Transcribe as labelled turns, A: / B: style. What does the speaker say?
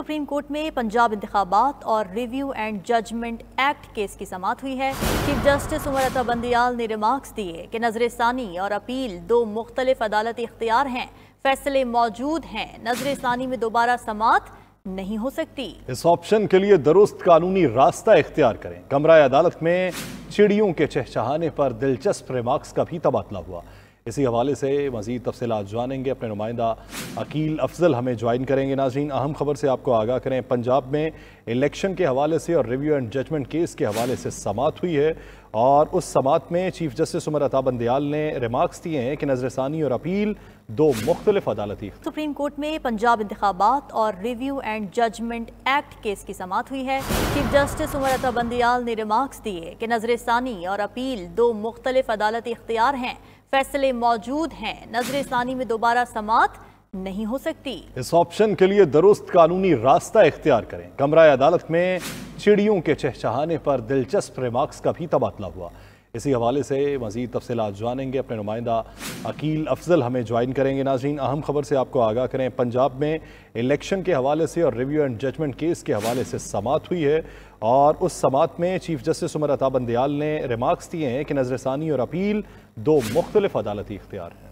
A: supreme court में पंजाब इंतबात और review and judgement act case की समात हुई है चीफ जस्टिस उमर अता बंदियाल ने रिमार्क्स दिए कि नजर षानी और अपील दो मुख्तलिफ अदालती इख्तियार हैं फैसले मौजूद हैं नजर षानी में दोबारा समात नहीं हो सकती
B: इस ऑप्शन के लिए दुरुस्त कानूनी रास्ता इख्तियार करें कमरा अदालत में चिड़ियों के चहचहाने पर दिलचस्प रिमार्क्स का भी तबादला हुआ इसी हवाले से मजीद तफसलत जानेंगे अपने नुमाइंदा अकील अफजल हमें ज्वाइन करेंगे नाजीन अहम खबर से आपको आगाह करें पंजाब में इलेक्शन के हवाले से और रिव्यू एंड जजमेंट केस के हवाले से समात हुई है और उस समात में चीफ जस्टिस उमर अता बंदयाल ने रिमार्क्स दिए हैं कि नजरसानी और अपील दो मुख्तलिफ अदालती
A: सुप्रीम कोर्ट में पंजाब इंतबात और review and judgement act case की समात हुई है चीफ जस्टिस उमर अता बंदयाल ने रिमार्क्स दिए कि नजरसानी और अपील दो मुख्तलिफ अदालती इख्तियार हैं फैसले मौजूद हैं नजरसानी में दोबारा समात नहीं हो सकती
B: इस ऑप्शन के लिए दुरुस्त कानूनी रास्ता इख्तियार करें कमरा अदालत में चिड़ियों के चहचहाने पर दिलचस्प रिमार्क्स का भी तबादला हुआ इसी हवाले से मजीद तफसलत जानेंगे अपने नुमाइंदा अकील अफजल हमें ज्वाइन करेंगे नाजीन अहम खबर से आपको आगाह करें पंजाब में इलेक्शन के हवाले से और रिव्यू एंड जजमेंट केस के हवाले से समात हुई है और उस समात में चीफ जस्टिस उमर अता बंदयाल ने रिमार्क्स दिए हैं कि नजरसानी और अपील दो मुख्तलिफ अदालती इख्तियार हैं